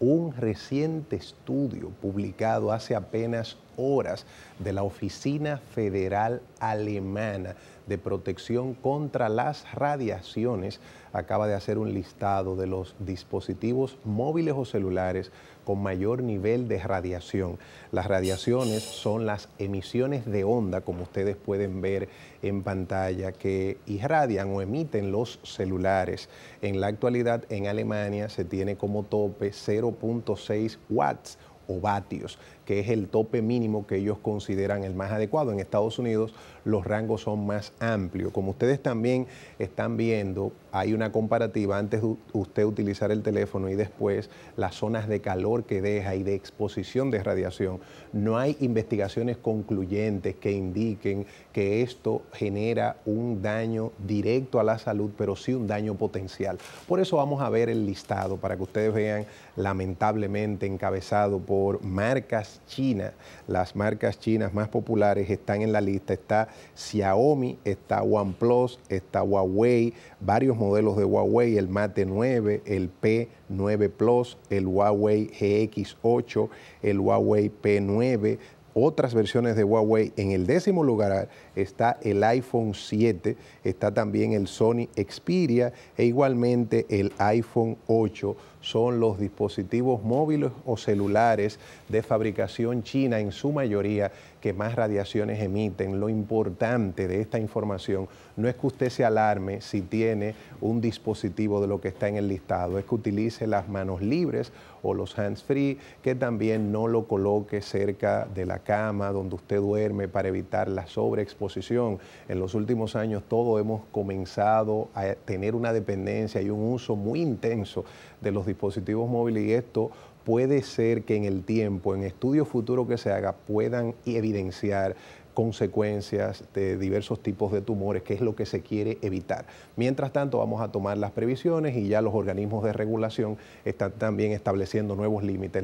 un reciente estudio publicado hace apenas horas de la Oficina Federal Alemana de Protección contra las Radiaciones acaba de hacer un listado de los dispositivos móviles o celulares con mayor nivel de radiación. Las radiaciones son las emisiones de onda, como ustedes pueden ver en pantalla, que irradian o emiten los celulares. En la actualidad en Alemania se tiene como tope 0.6 watts o vatios que es el tope mínimo que ellos consideran el más adecuado. En Estados Unidos los rangos son más amplios. Como ustedes también están viendo, hay una comparativa antes de usted utilizar el teléfono y después las zonas de calor que deja y de exposición de radiación. No hay investigaciones concluyentes que indiquen que esto genera un daño directo a la salud, pero sí un daño potencial. Por eso vamos a ver el listado para que ustedes vean, lamentablemente encabezado por marcas china Las marcas chinas más populares están en la lista. Está Xiaomi, está OnePlus, está Huawei, varios modelos de Huawei, el Mate 9, el P9 Plus, el Huawei GX8, el Huawei P9 otras versiones de Huawei. En el décimo lugar está el iPhone 7, está también el Sony Xperia e igualmente el iPhone 8 son los dispositivos móviles o celulares de fabricación china en su mayoría que más radiaciones emiten. Lo importante de esta información no es que usted se alarme si tiene un dispositivo de lo que está en el listado, es que utilice las manos libres o los hands free, que también no lo coloque cerca de la cama donde usted duerme para evitar la sobreexposición. En los últimos años todos hemos comenzado a tener una dependencia y un uso muy intenso de los dispositivos móviles y esto puede ser que en el tiempo, en estudios futuros que se haga, puedan evidenciar consecuencias de diversos tipos de tumores, que es lo que se quiere evitar. Mientras tanto, vamos a tomar las previsiones y ya los organismos de regulación están también estableciendo nuevos límites.